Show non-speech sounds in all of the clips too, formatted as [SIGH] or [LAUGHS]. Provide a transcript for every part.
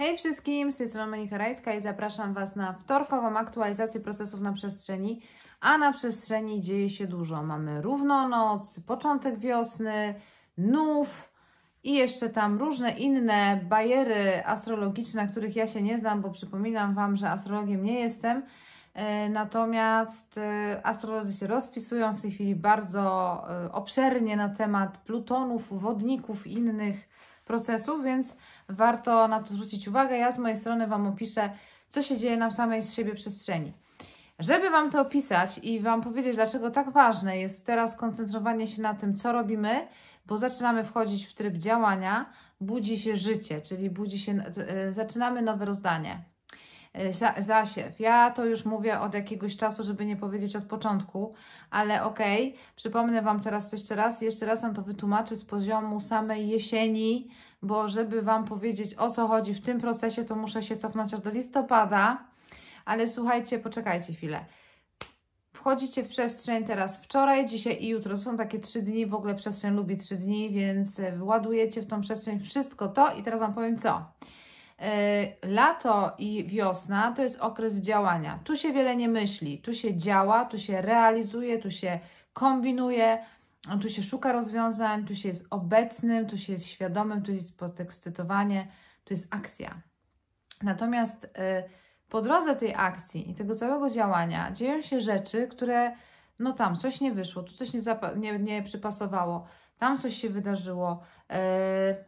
Hej wszystkim, z tej strony Monika Rajska i zapraszam Was na wtorkową aktualizację procesów na przestrzeni, a na przestrzeni dzieje się dużo. Mamy równonoc, początek wiosny, nów i jeszcze tam różne inne bajery astrologiczne, których ja się nie znam, bo przypominam Wam, że astrologiem nie jestem. E, natomiast e, astrolodzy się rozpisują w tej chwili bardzo e, obszernie na temat plutonów, wodników, innych procesów, więc warto na to zwrócić uwagę. Ja z mojej strony Wam opiszę, co się dzieje na samej z siebie przestrzeni. Żeby Wam to opisać i Wam powiedzieć, dlaczego tak ważne jest teraz koncentrowanie się na tym, co robimy, bo zaczynamy wchodzić w tryb działania, budzi się życie, czyli budzi się, e, zaczynamy nowe rozdanie. E, zasiew. Ja to już mówię od jakiegoś czasu, żeby nie powiedzieć od początku, ale okej, okay, przypomnę Wam teraz jeszcze raz, jeszcze raz nam to wytłumaczę z poziomu samej jesieni, bo żeby Wam powiedzieć o co chodzi w tym procesie, to muszę się cofnąć aż do listopada. Ale słuchajcie, poczekajcie chwilę. Wchodzicie w przestrzeń teraz wczoraj, dzisiaj i jutro. To są takie trzy dni, w ogóle przestrzeń lubi trzy dni, więc e, ładujecie w tą przestrzeń wszystko to i teraz Wam powiem co. E, lato i wiosna to jest okres działania. Tu się wiele nie myśli, tu się działa, tu się realizuje, tu się kombinuje, no, tu się szuka rozwiązań, tu się jest obecnym, tu się jest świadomym, tu jest podekscytowanie, tu jest akcja. Natomiast y, po drodze tej akcji i tego całego działania dzieją się rzeczy, które no tam coś nie wyszło, tu coś nie, nie, nie przypasowało, tam coś się wydarzyło, y,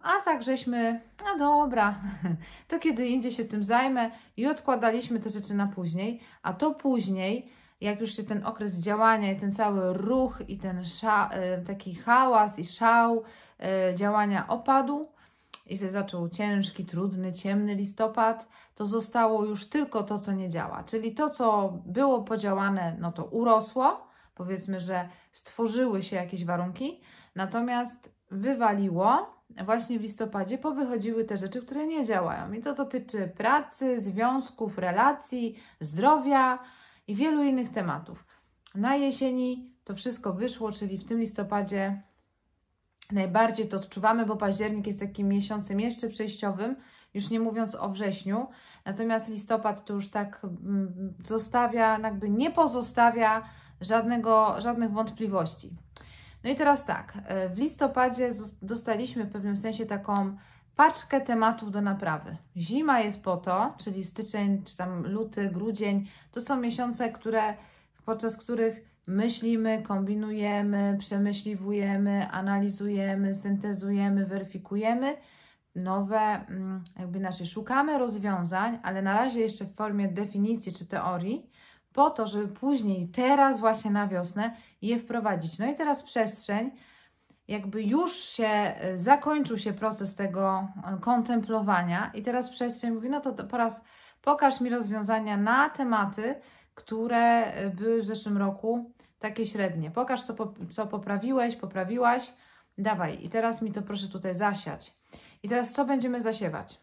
a tak żeśmy, a no dobra, [LAUGHS] to kiedy indziej się tym zajmę i odkładaliśmy te rzeczy na później, a to później jak już się ten okres działania i ten cały ruch i ten e, taki hałas i szał e, działania opadł i się zaczął ciężki, trudny, ciemny listopad, to zostało już tylko to, co nie działa. Czyli to, co było podziałane, no to urosło, powiedzmy, że stworzyły się jakieś warunki, natomiast wywaliło, właśnie w listopadzie powychodziły te rzeczy, które nie działają. I to dotyczy pracy, związków, relacji, zdrowia, i wielu innych tematów. Na jesieni to wszystko wyszło, czyli w tym listopadzie najbardziej to odczuwamy, bo październik jest takim miesiącem jeszcze przejściowym, już nie mówiąc o wrześniu. Natomiast listopad to już tak mm, zostawia, jakby nie pozostawia żadnego, żadnych wątpliwości. No i teraz tak, e, w listopadzie dostaliśmy w pewnym sensie taką paczkę tematów do naprawy. Zima jest po to, czyli styczeń, czy tam luty, grudzień, to są miesiące, które, podczas których myślimy, kombinujemy, przemyśliwujemy, analizujemy, syntezujemy, weryfikujemy nowe, mm, jakby znaczy szukamy rozwiązań, ale na razie jeszcze w formie definicji czy teorii, po to, żeby później, teraz właśnie na wiosnę je wprowadzić. No i teraz przestrzeń, jakby już się y, zakończył się proces tego y, kontemplowania i teraz przestrzeń mówi, no to, to po raz pokaż mi rozwiązania na tematy, które y, były w zeszłym roku takie średnie. Pokaż, co, po, co poprawiłeś, poprawiłaś, dawaj. I teraz mi to proszę tutaj zasiać. I teraz co będziemy zasiewać?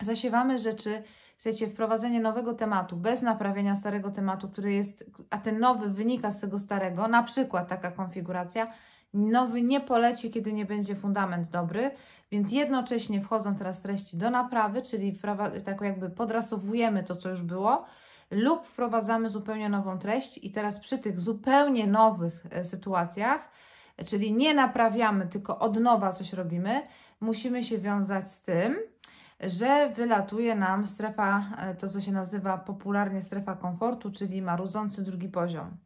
Zasiewamy rzeczy, chcecie, wprowadzenie nowego tematu bez naprawienia starego tematu, który jest, a ten nowy wynika z tego starego, na przykład taka konfiguracja, nowy nie poleci, kiedy nie będzie fundament dobry, więc jednocześnie wchodzą teraz treści do naprawy, czyli tak jakby podrasowujemy to, co już było, lub wprowadzamy zupełnie nową treść i teraz przy tych zupełnie nowych e, sytuacjach, czyli nie naprawiamy, tylko od nowa coś robimy, musimy się wiązać z tym, że wylatuje nam strefa, e, to co się nazywa popularnie strefa komfortu, czyli marudzący drugi poziom.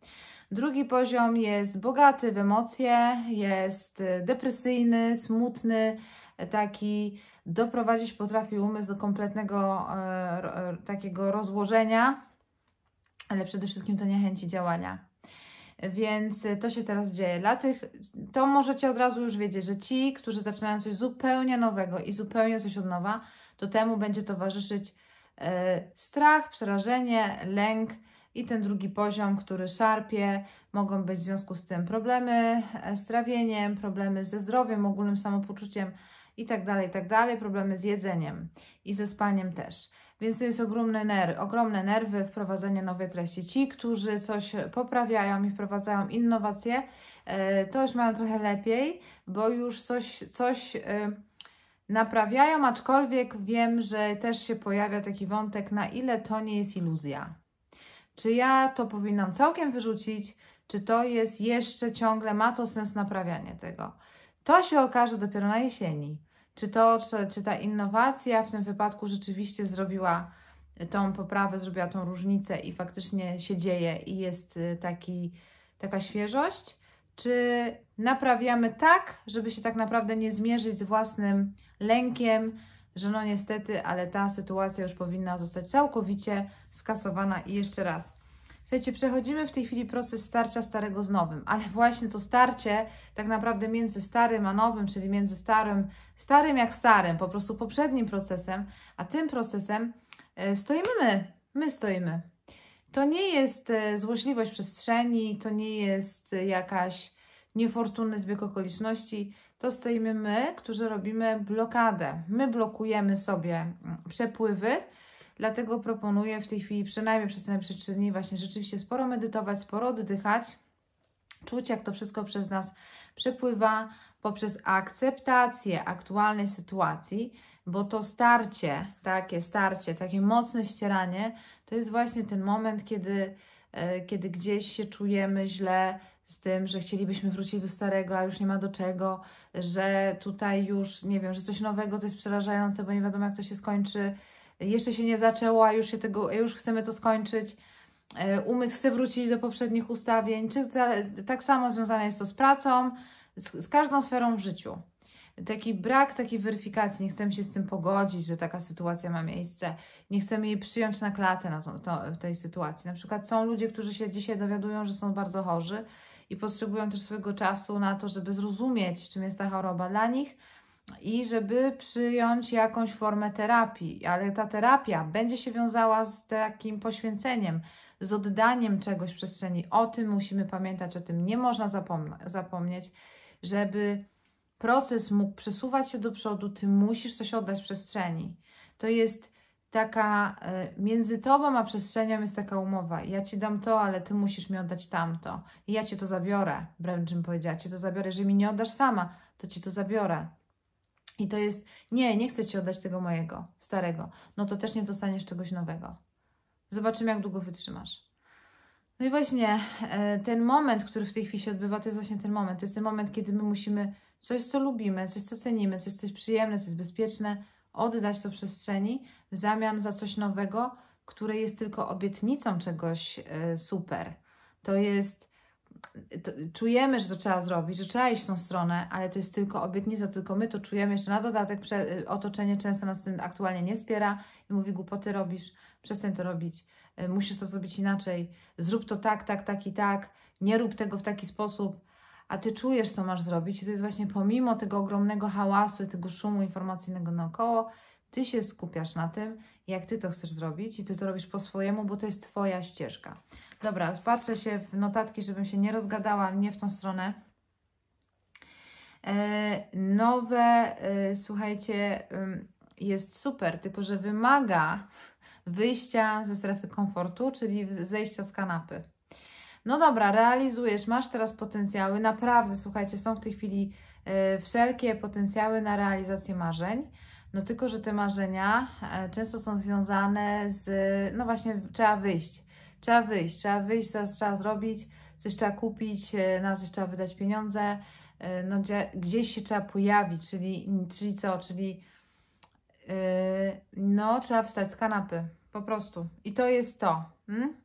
Drugi poziom jest bogaty w emocje, jest e, depresyjny, smutny, e, taki doprowadzić potrafi umysł do kompletnego e, e, takiego rozłożenia, ale przede wszystkim to niechęci działania. Więc to się teraz dzieje. Dla tych, to możecie od razu już wiedzieć, że ci, którzy zaczynają coś zupełnie nowego i zupełnie coś od nowa, to temu będzie towarzyszyć e, strach, przerażenie, lęk, i ten drugi poziom, który szarpie, mogą być w związku z tym problemy e, z trawieniem, problemy ze zdrowiem, ogólnym samopoczuciem i tak dalej, tak dalej, problemy z jedzeniem i ze spaniem też. Więc to jest ogromne, ner ogromne nerwy wprowadzania nowej treści. Ci, którzy coś poprawiają i wprowadzają innowacje, e, to już mają trochę lepiej, bo już coś, coś e, naprawiają, aczkolwiek wiem, że też się pojawia taki wątek, na ile to nie jest iluzja. Czy ja to powinnam całkiem wyrzucić, czy to jest jeszcze ciągle, ma to sens naprawianie tego? To się okaże dopiero na jesieni. Czy to, czy, czy ta innowacja w tym wypadku rzeczywiście zrobiła e, tą poprawę, zrobiła tą różnicę i faktycznie się dzieje i jest e, taki, taka świeżość? Czy naprawiamy tak, żeby się tak naprawdę nie zmierzyć z własnym lękiem, że no niestety, ale ta sytuacja już powinna zostać całkowicie skasowana i jeszcze raz. Słuchajcie, przechodzimy w tej chwili proces starcia starego z nowym, ale właśnie to starcie tak naprawdę między starym a nowym, czyli między starym, starym jak starym, po prostu poprzednim procesem, a tym procesem e, stoimy my, my stoimy. To nie jest e, złośliwość przestrzeni, to nie jest e, jakaś niefortunny zbieg okoliczności, to stoimy my, którzy robimy blokadę. My blokujemy sobie mm, przepływy, dlatego proponuję w tej chwili, przynajmniej przez najbliższe 3 dni, właśnie rzeczywiście sporo medytować, sporo oddychać, czuć jak to wszystko przez nas przepływa poprzez akceptację aktualnej sytuacji, bo to starcie, takie starcie, takie mocne ścieranie, to jest właśnie ten moment, kiedy, e, kiedy gdzieś się czujemy źle, z tym, że chcielibyśmy wrócić do starego, a już nie ma do czego, że tutaj już, nie wiem, że coś nowego to jest przerażające, bo nie wiadomo jak to się skończy, jeszcze się nie zaczęło, a już, się tego, już chcemy to skończyć, e, umysł chce wrócić do poprzednich ustawień, czy za, tak samo związane jest to z pracą, z, z każdą sferą w życiu. Taki brak takiej weryfikacji, nie chcemy się z tym pogodzić, że taka sytuacja ma miejsce, nie chcemy jej przyjąć na klatę na to, to, w tej sytuacji. Na przykład są ludzie, którzy się dzisiaj dowiadują, że są bardzo chorzy, i potrzebują też swojego czasu na to, żeby zrozumieć, czym jest ta choroba dla nich i żeby przyjąć jakąś formę terapii, ale ta terapia będzie się wiązała z takim poświęceniem, z oddaniem czegoś przestrzeni. O tym musimy pamiętać, o tym nie można zapomnieć, żeby proces mógł przesuwać się do przodu, ty musisz coś oddać przestrzeni. To jest taka y, między tobą a przestrzenią jest taka umowa. Ja ci dam to, ale ty musisz mi oddać tamto. I ja cię to zabiorę, wręcz bym powiedziała, cię to zabiorę. Jeżeli mi nie oddasz sama, to cię to zabiorę. I to jest, nie, nie chcę ci oddać tego mojego, starego. No to też nie dostaniesz czegoś nowego. Zobaczymy, jak długo wytrzymasz. No i właśnie y, ten moment, który w tej chwili się odbywa, to jest właśnie ten moment. To jest ten moment, kiedy my musimy coś, co lubimy, coś, co cenimy, coś, co jest przyjemne, co jest bezpieczne, oddać to przestrzeni w zamian za coś nowego, które jest tylko obietnicą czegoś e, super. To jest, to czujemy, że to trzeba zrobić, że trzeba iść w tą stronę, ale to jest tylko obietnica, tylko my to czujemy. Jeszcze na dodatek prze, e, otoczenie często nas tym aktualnie nie wspiera i mówi głupoty robisz, przestań to robić, e, musisz to zrobić inaczej, zrób to tak, tak, tak i tak, nie rób tego w taki sposób a ty czujesz, co masz zrobić. I to jest właśnie pomimo tego ogromnego hałasu, tego szumu informacyjnego naokoło, ty się skupiasz na tym, jak ty to chcesz zrobić i ty to robisz po swojemu, bo to jest twoja ścieżka. Dobra, patrzę się w notatki, żebym się nie rozgadała, nie w tą stronę. E, nowe, e, słuchajcie, jest super, tylko że wymaga wyjścia ze strefy komfortu, czyli zejścia z kanapy. No dobra, realizujesz, masz teraz potencjały, naprawdę, słuchajcie, są w tej chwili e, wszelkie potencjały na realizację marzeń. No tylko, że te marzenia e, często są związane z, no właśnie, trzeba wyjść. Trzeba wyjść, trzeba wyjść, coś trzeba zrobić, coś trzeba kupić, e, na coś trzeba wydać pieniądze, no gdzie, gdzieś się trzeba pojawić, czyli, czyli co, czyli no trzeba wstać z kanapy, po prostu. I to jest to. Hmm?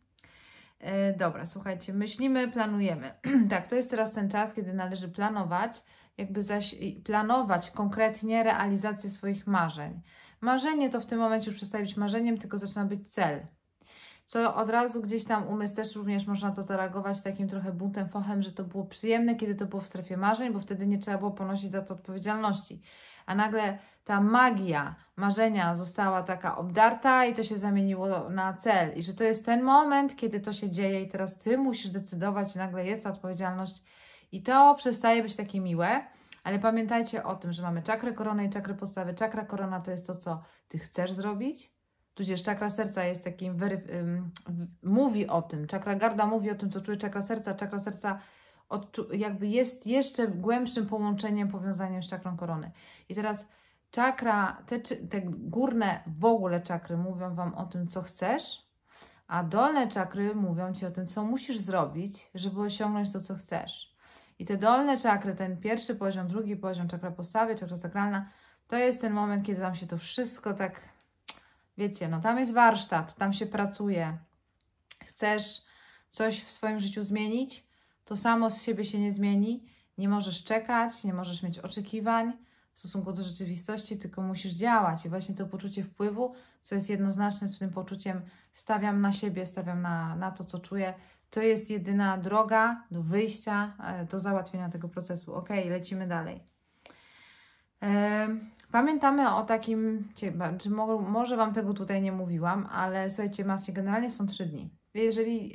E, dobra, słuchajcie, myślimy, planujemy. [CLEARS THROAT] tak, to jest teraz ten czas, kiedy należy planować, jakby zaś planować konkretnie realizację swoich marzeń. Marzenie to w tym momencie już przestaje być marzeniem, tylko zaczyna być cel. Co od razu gdzieś tam umysł też również można to zareagować takim trochę buntem fochem, że to było przyjemne, kiedy to było w strefie marzeń, bo wtedy nie trzeba było ponosić za to odpowiedzialności a nagle ta magia marzenia została taka obdarta i to się zamieniło na cel. I że to jest ten moment, kiedy to się dzieje i teraz ty musisz decydować, nagle jest ta odpowiedzialność i to przestaje być takie miłe. Ale pamiętajcie o tym, że mamy czakrę korony i czakrę postawy. Czakra korona to jest to, co ty chcesz zrobić, tudzież czakra serca jest takim, mówi o tym, czakra garda mówi o tym, co czuje czakra serca, czakra serca jakby jest jeszcze głębszym połączeniem, powiązaniem z czakrą korony. I teraz czakra, te, te górne w ogóle czakry mówią Wam o tym, co chcesz, a dolne czakry mówią Ci o tym, co musisz zrobić, żeby osiągnąć to, co chcesz. I te dolne czakry, ten pierwszy poziom, drugi poziom, czakra postawy, czakra sakralna, to jest ten moment, kiedy Wam się to wszystko tak, wiecie, no tam jest warsztat, tam się pracuje. Chcesz coś w swoim życiu zmienić? To samo z siebie się nie zmieni. Nie możesz czekać, nie możesz mieć oczekiwań w stosunku do rzeczywistości, tylko musisz działać. I właśnie to poczucie wpływu, co jest jednoznaczne z tym poczuciem stawiam na siebie, stawiam na, na to, co czuję, to jest jedyna droga do wyjścia, e, do załatwienia tego procesu. Ok, lecimy dalej. Pamiętamy o takim, czy może Wam tego tutaj nie mówiłam, ale słuchajcie, macie generalnie są trzy dni. Jeżeli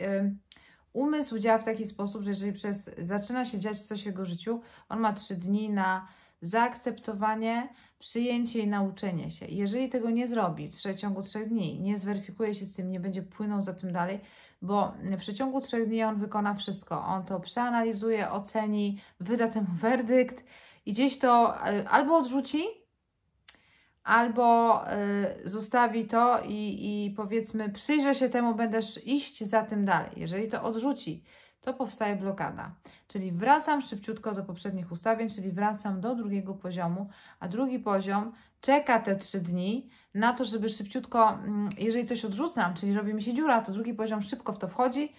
umysł działa w taki sposób, że jeżeli przez, zaczyna się dziać coś w jego życiu, on ma trzy dni na zaakceptowanie, przyjęcie i nauczenie się. Jeżeli tego nie zrobi w przeciągu trzech dni, nie zweryfikuje się z tym, nie będzie płynął za tym dalej, bo w przeciągu trzech dni on wykona wszystko. On to przeanalizuje, oceni, wyda temu [LAUGHS] werdykt i gdzieś to e, albo odrzuci, albo y, zostawi to i, i powiedzmy przyjrzę się temu, będziesz iść za tym dalej. Jeżeli to odrzuci, to powstaje blokada. Czyli wracam szybciutko do poprzednich ustawień, czyli wracam do drugiego poziomu, a drugi poziom czeka te trzy dni na to, żeby szybciutko, mm, jeżeli coś odrzucam, czyli robi mi się dziura, to drugi poziom szybko w to wchodzi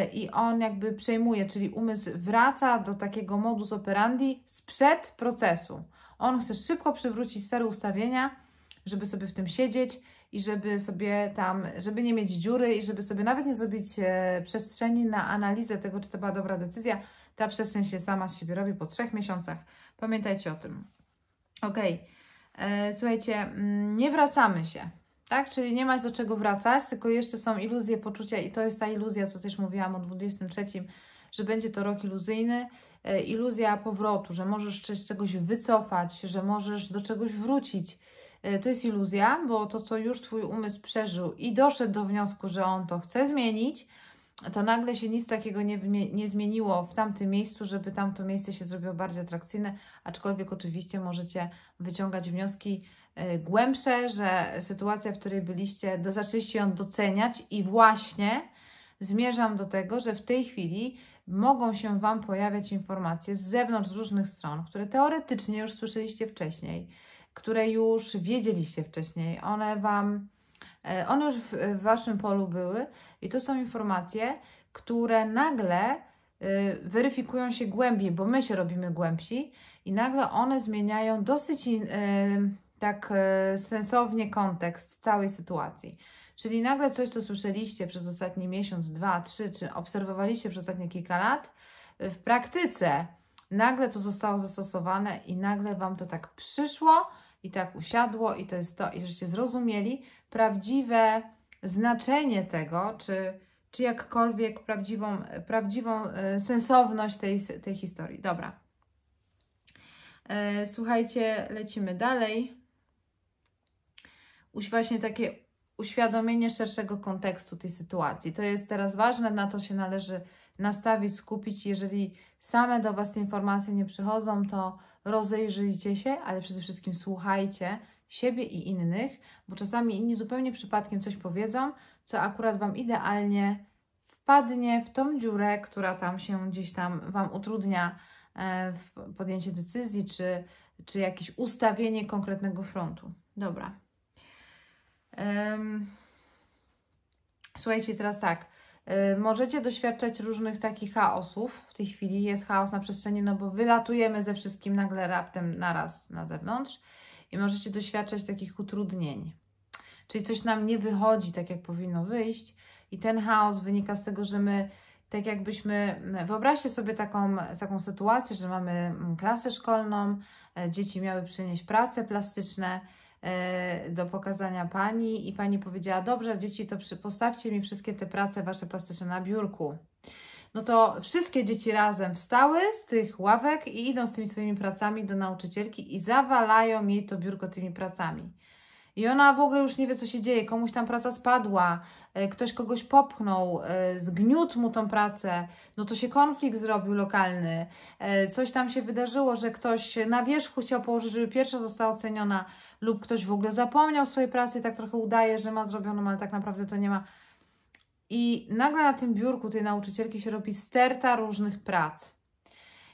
y, i on jakby przejmuje, czyli umysł wraca do takiego modus operandi sprzed procesu. On chce szybko przywrócić stare ustawienia, żeby sobie w tym siedzieć i żeby sobie tam, żeby nie mieć dziury i żeby sobie nawet nie zrobić e, przestrzeni na analizę tego, czy to była dobra decyzja. Ta przestrzeń się sama z siebie robi po trzech miesiącach. Pamiętajcie o tym. Ok, e, słuchajcie, mm, nie wracamy się, tak? Czyli nie masz do czego wracać, tylko jeszcze są iluzje poczucia i to jest ta iluzja, co też mówiłam o 23 że będzie to rok iluzyjny, e, iluzja powrotu, że możesz z czegoś wycofać, że możesz do czegoś wrócić. E, to jest iluzja, bo to, co już Twój umysł przeżył i doszedł do wniosku, że on to chce zmienić, to nagle się nic takiego nie, nie zmieniło w tamtym miejscu, żeby tamto miejsce się zrobiło bardziej atrakcyjne, aczkolwiek oczywiście możecie wyciągać wnioski e, głębsze, że sytuacja, w której byliście, do, zaczęliście ją doceniać i właśnie zmierzam do tego, że w tej chwili mogą się Wam pojawiać informacje z zewnątrz, z różnych stron, które teoretycznie już słyszeliście wcześniej, które już wiedzieliście wcześniej. One Wam, e, one już w, w Waszym polu były i to są informacje, które nagle e, weryfikują się głębiej, bo my się robimy głębsi i nagle one zmieniają dosyć e, tak sensownie kontekst całej sytuacji. Czyli nagle coś, co słyszeliście przez ostatni miesiąc, dwa, trzy, czy obserwowaliście przez ostatnie kilka lat, y, w praktyce nagle to zostało zastosowane i nagle Wam to tak przyszło i tak usiadło i to jest to, i żeście zrozumieli prawdziwe znaczenie tego, czy, czy jakkolwiek prawdziwą, prawdziwą y, sensowność tej, tej historii. Dobra. Y, słuchajcie, lecimy dalej. Właśnie takie uświadomienie szerszego kontekstu tej sytuacji. To jest teraz ważne, na to się należy nastawić, skupić. Jeżeli same do Was informacje nie przychodzą, to rozejrzyjcie się, ale przede wszystkim słuchajcie siebie i innych, bo czasami inni zupełnie przypadkiem coś powiedzą, co akurat Wam idealnie wpadnie w tą dziurę, która tam się gdzieś tam Wam utrudnia e, podjęcie decyzji, czy, czy jakieś ustawienie konkretnego frontu. Dobra, Słuchajcie, teraz tak. Możecie doświadczać różnych takich chaosów. W tej chwili jest chaos na przestrzeni, no bo wylatujemy ze wszystkim nagle raptem naraz na zewnątrz i możecie doświadczać takich utrudnień. Czyli coś nam nie wychodzi tak, jak powinno wyjść, i ten chaos wynika z tego, że my tak jakbyśmy, wyobraźcie sobie taką, taką sytuację, że mamy klasę szkolną, e, dzieci miały przynieść prace plastyczne, E, do pokazania pani i pani powiedziała, dobrze dzieci, to postawcie mi wszystkie te prace wasze plastyczne na biurku. No to wszystkie dzieci razem wstały z tych ławek i idą z tymi swoimi pracami do nauczycielki i zawalają jej to biurko tymi pracami. I ona w ogóle już nie wie, co się dzieje. Komuś tam praca spadła, e, ktoś kogoś popchnął, e, zgniótł mu tą pracę, no to się konflikt zrobił lokalny. E, coś tam się wydarzyło, że ktoś na wierzchu chciał położyć, żeby pierwsza została oceniona, lub ktoś w ogóle zapomniał swojej pracy i tak trochę udaje, że ma zrobioną, ale tak naprawdę to nie ma. I nagle na tym biurku tej nauczycielki się robi sterta różnych prac.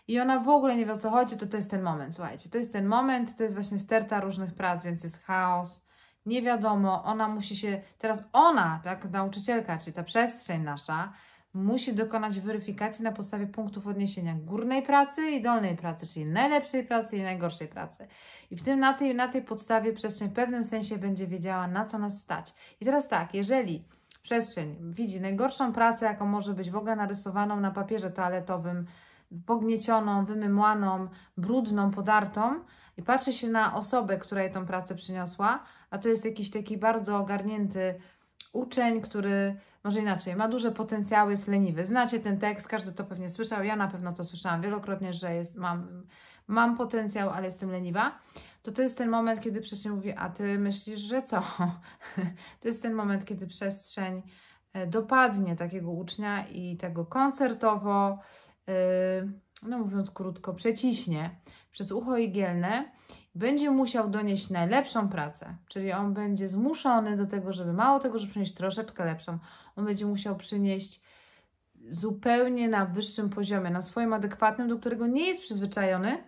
I ona w ogóle nie wie o co chodzi, to to jest ten moment, słuchajcie. To jest ten moment, to jest właśnie sterta różnych prac, więc jest chaos nie wiadomo, ona musi się, teraz ona, tak, nauczycielka, czyli ta przestrzeń nasza, musi dokonać weryfikacji na podstawie punktów odniesienia górnej pracy i dolnej pracy, czyli najlepszej pracy i najgorszej pracy. I w tym na tej, na tej podstawie przestrzeń w pewnym sensie będzie wiedziała, na co nas stać. I teraz tak, jeżeli przestrzeń widzi najgorszą pracę, jaką może być w ogóle narysowaną na papierze toaletowym, pogniecioną, wymymłaną, brudną, podartą i patrzy się na osobę, która jej tą pracę przyniosła, a to jest jakiś taki bardzo ogarnięty uczeń, który może inaczej, ma duże potencjały, jest leniwy. Znacie ten tekst, każdy to pewnie słyszał, ja na pewno to słyszałam wielokrotnie, że jest, mam, mam potencjał, ale jestem leniwa. To to jest ten moment, kiedy przestrzeń mówi, a ty myślisz, że co? [LAUGHS] to jest ten moment, kiedy przestrzeń e, dopadnie takiego ucznia i tego koncertowo. Yy, no mówiąc krótko, przeciśnie przez ucho igielne, będzie musiał donieść najlepszą pracę, czyli on będzie zmuszony do tego, żeby mało tego, żeby przynieść troszeczkę lepszą, on będzie musiał przynieść zupełnie na wyższym poziomie, na swoim adekwatnym, do którego nie jest przyzwyczajony,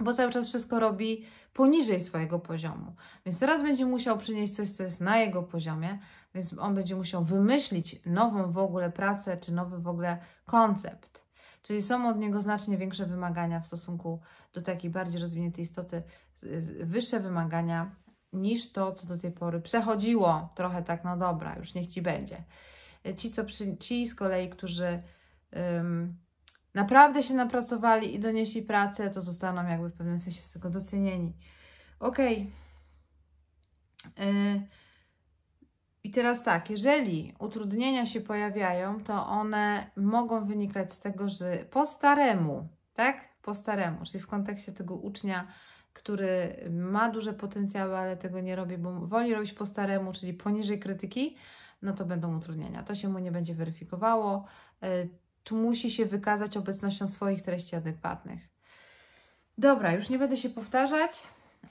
bo cały czas wszystko robi poniżej swojego poziomu. Więc teraz będzie musiał przynieść coś, co jest na jego poziomie, więc on będzie musiał wymyślić nową w ogóle pracę, czy nowy w ogóle koncept. Czyli są od niego znacznie większe wymagania w stosunku do takiej bardziej rozwiniętej istoty, wyższe wymagania niż to, co do tej pory przechodziło trochę tak, no dobra, już niech ci będzie. Ci, co przy, ci z kolei, którzy naprawdę się napracowali i donieśli pracę, to zostaną jakby w pewnym sensie z tego docenieni. Okej. Okay. I teraz tak, jeżeli utrudnienia się pojawiają, to one mogą wynikać z tego, że po staremu, tak? Po staremu, czyli w kontekście tego ucznia, który ma duże potencjały, ale tego nie robi, bo woli robić po staremu, czyli poniżej krytyki, no to będą utrudnienia. To się mu nie będzie weryfikowało. E, tu musi się wykazać obecnością swoich treści adekwatnych. Dobra, już nie będę się powtarzać.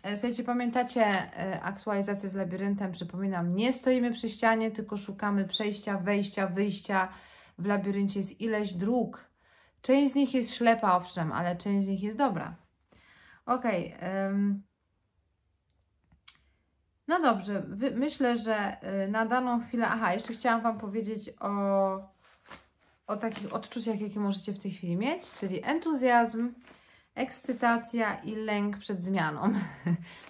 E, słuchajcie, pamiętacie e, aktualizację z labiryntem? Przypominam, nie stoimy przy ścianie, tylko szukamy przejścia, wejścia, wyjścia. W labiryncie jest ileś dróg. Część z nich jest ślepa, owszem, ale część z nich jest dobra. Ok. No dobrze, myślę, że e, na daną chwilę... Aha, jeszcze chciałam Wam powiedzieć o, o takich odczuciach, jakie możecie w tej chwili mieć, czyli entuzjazm, ekscytacja i lęk przed zmianą. [LAUGHS]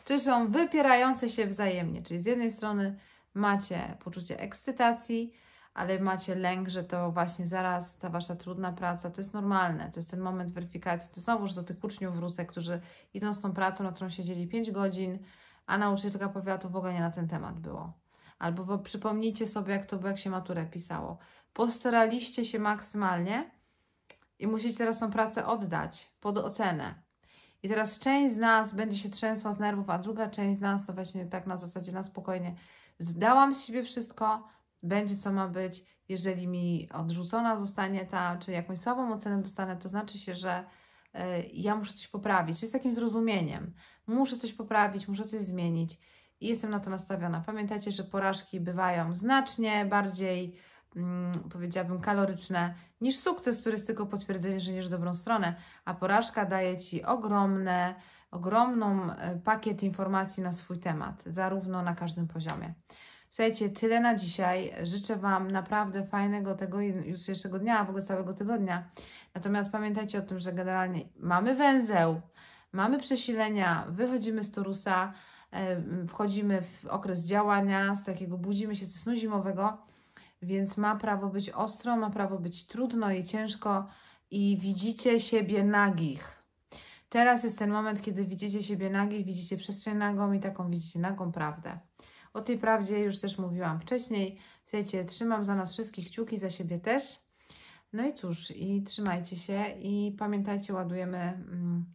Czy są wypierające się wzajemnie, czyli z jednej strony macie poczucie ekscytacji, ale macie lęk, że to właśnie zaraz ta wasza trudna praca, to jest normalne, to jest ten moment weryfikacji. To znowuż do tych uczniów wrócę, którzy idą z tą pracą, na którą siedzieli 5 godzin, a nauczycielka powiatu w ogóle nie na ten temat było. Albo przypomnijcie sobie, jak to było, jak się maturę pisało. Postaraliście się maksymalnie, i musicie teraz tą pracę oddać pod ocenę. I teraz część z nas będzie się trzęsła z nerwów, a druga część z nas to właśnie tak na zasadzie na spokojnie. Zdałam z siebie wszystko, będzie co ma być. Jeżeli mi odrzucona zostanie ta, czy jakąś słabą ocenę dostanę, to znaczy się, że y, ja muszę coś poprawić. Czyli z takim zrozumieniem. Muszę coś poprawić, muszę coś zmienić i jestem na to nastawiona. Pamiętajcie, że porażki bywają znacznie bardziej Mm, powiedziałabym, kaloryczne niż sukces, który jest tylko potwierdzeniem, że idziesz w dobrą stronę, a porażka daje Ci ogromne, ogromną e, pakiet informacji na swój temat, zarówno na każdym poziomie. Słuchajcie, tyle na dzisiaj. Życzę Wam naprawdę fajnego tego jutrzejszego dnia, a w ogóle całego tygodnia. Natomiast pamiętajcie o tym, że generalnie mamy węzeł, mamy przesilenia, wychodzimy z torusa, e, wchodzimy w okres działania, z takiego budzimy się ze snu zimowego, więc ma prawo być ostro, ma prawo być trudno i ciężko i widzicie siebie nagich. Teraz jest ten moment, kiedy widzicie siebie nagich, widzicie przestrzeń nagą i taką widzicie nagą prawdę. O tej prawdzie już też mówiłam wcześniej. Słuchajcie, trzymam za nas wszystkich kciuki, za siebie też. No i cóż, i trzymajcie się i pamiętajcie, ładujemy, mm,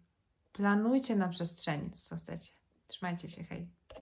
planujcie na przestrzeni co chcecie. Trzymajcie się, hej.